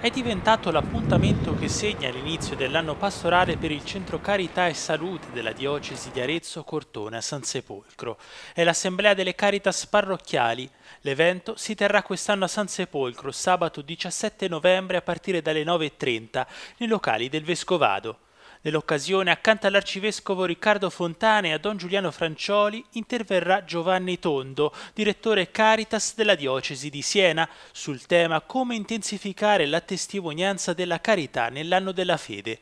è diventato l'appuntamento che segna l'inizio dell'anno pastorale per il Centro Carità e Salute della Diocesi di Arezzo Cortona a San Sepolcro. È l'Assemblea delle Caritas Parrocchiali. L'evento si terrà quest'anno a San Sepolcro sabato 17 novembre a partire dalle 9.30 nei locali del Vescovado. Nell'occasione, accanto all'arcivescovo Riccardo Fontana e a don Giuliano Francioli, interverrà Giovanni Tondo, direttore Caritas della diocesi di Siena, sul tema come intensificare la testimonianza della carità nell'anno della fede.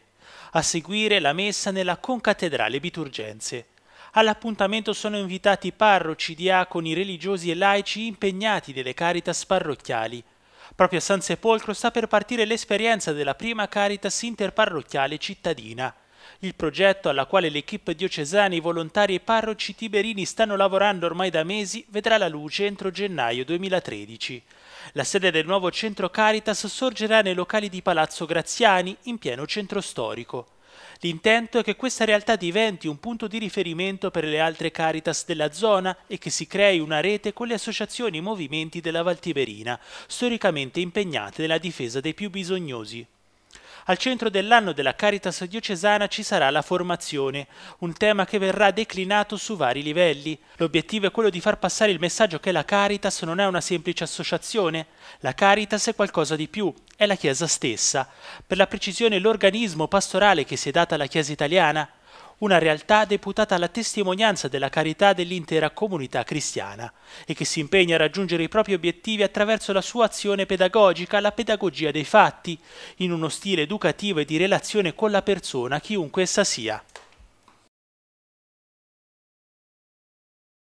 A seguire la messa nella concattedrale Biturgenze. All'appuntamento sono invitati parroci, diaconi, religiosi e laici impegnati delle caritas parrocchiali. Proprio a San Sepolcro sta per partire l'esperienza della prima Caritas interparrocchiale cittadina. Il progetto alla quale l'equipe diocesani, volontari e parroci tiberini stanno lavorando ormai da mesi vedrà la luce entro gennaio 2013. La sede del nuovo centro Caritas sorgerà nei locali di Palazzo Graziani, in pieno centro storico. L'intento è che questa realtà diventi un punto di riferimento per le altre Caritas della zona e che si crei una rete con le associazioni e i movimenti della Valtiberina, storicamente impegnate nella difesa dei più bisognosi. Al centro dell'anno della Caritas diocesana ci sarà la formazione, un tema che verrà declinato su vari livelli. L'obiettivo è quello di far passare il messaggio che la Caritas non è una semplice associazione, la Caritas è qualcosa di più, è la Chiesa stessa, per la precisione l'organismo pastorale che si è data alla Chiesa italiana, una realtà deputata alla testimonianza della carità dell'intera comunità cristiana e che si impegna a raggiungere i propri obiettivi attraverso la sua azione pedagogica, la pedagogia dei fatti, in uno stile educativo e di relazione con la persona, chiunque essa sia.